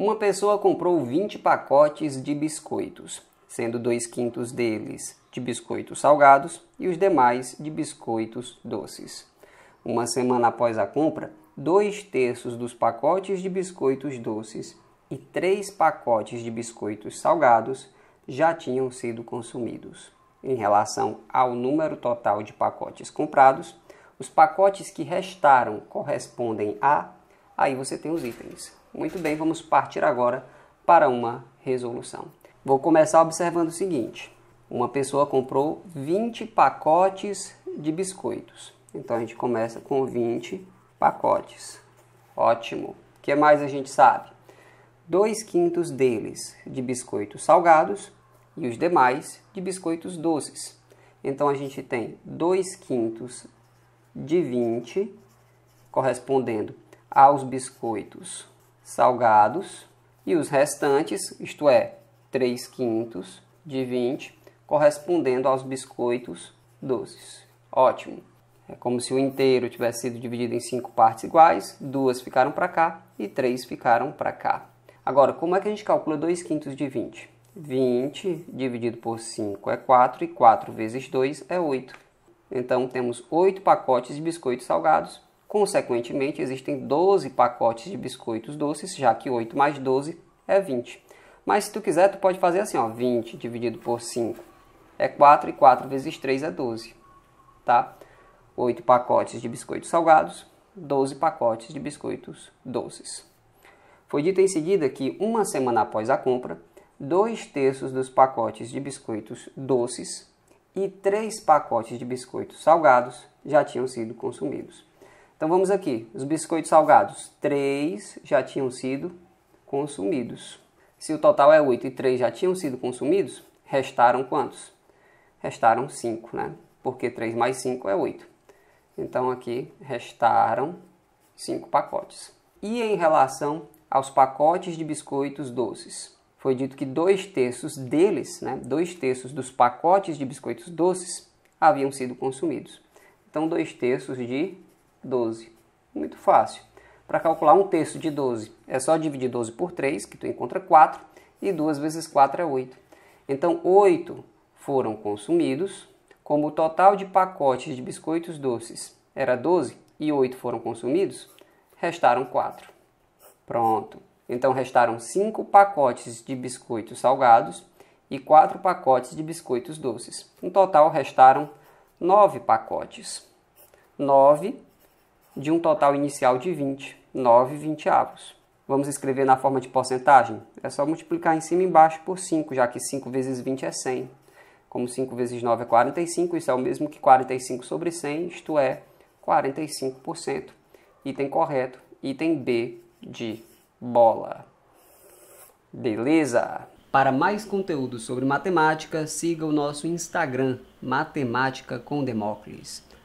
Uma pessoa comprou 20 pacotes de biscoitos, sendo dois quintos deles de biscoitos salgados e os demais de biscoitos doces. Uma semana após a compra, dois terços dos pacotes de biscoitos doces e três pacotes de biscoitos salgados já tinham sido consumidos. Em relação ao número total de pacotes comprados, os pacotes que restaram correspondem a aí você tem os itens. Muito bem, vamos partir agora para uma resolução. Vou começar observando o seguinte: uma pessoa comprou 20 pacotes de biscoitos. Então a gente começa com 20 pacotes. Ótimo. O que mais a gente sabe? Dois quintos deles de biscoitos salgados e os demais de biscoitos doces. Então a gente tem 2 quintos de 20 correspondendo aos biscoitos salgados e os restantes, isto é, 3 quintos de 20, correspondendo aos biscoitos doces. Ótimo! É como se o inteiro tivesse sido dividido em cinco partes iguais, duas ficaram para cá e três ficaram para cá. Agora, como é que a gente calcula 2 quintos de 20? 20 dividido por 5 é 4 e 4 vezes 2 é 8. Então, temos 8 pacotes de biscoitos salgados Consequentemente, existem 12 pacotes de biscoitos doces, já que 8 mais 12 é 20. Mas se tu quiser, tu pode fazer assim, ó, 20 dividido por 5 é 4 e 4 vezes 3 é 12, tá? 8 pacotes de biscoitos salgados, 12 pacotes de biscoitos doces. Foi dito em seguida que uma semana após a compra, dois terços dos pacotes de biscoitos doces e três pacotes de biscoitos salgados já tinham sido consumidos. Então vamos aqui, os biscoitos salgados, 3 já tinham sido consumidos. Se o total é 8 e 3 já tinham sido consumidos, restaram quantos? Restaram 5, né? Porque 3 mais 5 é 8. Então aqui restaram 5 pacotes. E em relação aos pacotes de biscoitos doces? Foi dito que dois terços deles, né, dois terços dos pacotes de biscoitos doces haviam sido consumidos. Então, dois terços de 12. Muito fácil. Para calcular um terço de 12, é só dividir 12 por 3, que tu encontra 4, e 2 vezes 4 é 8. Então, 8 foram consumidos, como o total de pacotes de biscoitos doces era 12 e 8 foram consumidos, restaram 4. Pronto. Então restaram 5 pacotes de biscoitos salgados e 4 pacotes de biscoitos doces. No total restaram 9 pacotes. 9 de um total inicial de 20, 9 vinteavos. Vamos escrever na forma de porcentagem? É só multiplicar em cima e embaixo por 5, já que 5 vezes 20 é 100. Como 5 vezes 9 é 45, isso é o mesmo que 45 sobre 100, isto é, 45%. Item correto, item B de bola. Beleza? Para mais conteúdo sobre matemática, siga o nosso Instagram, Matemática com Demócles.